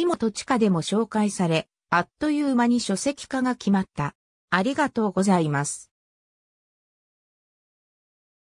岸本地下でも紹介され、あっという間に書籍化が決まった。ありがとうございます。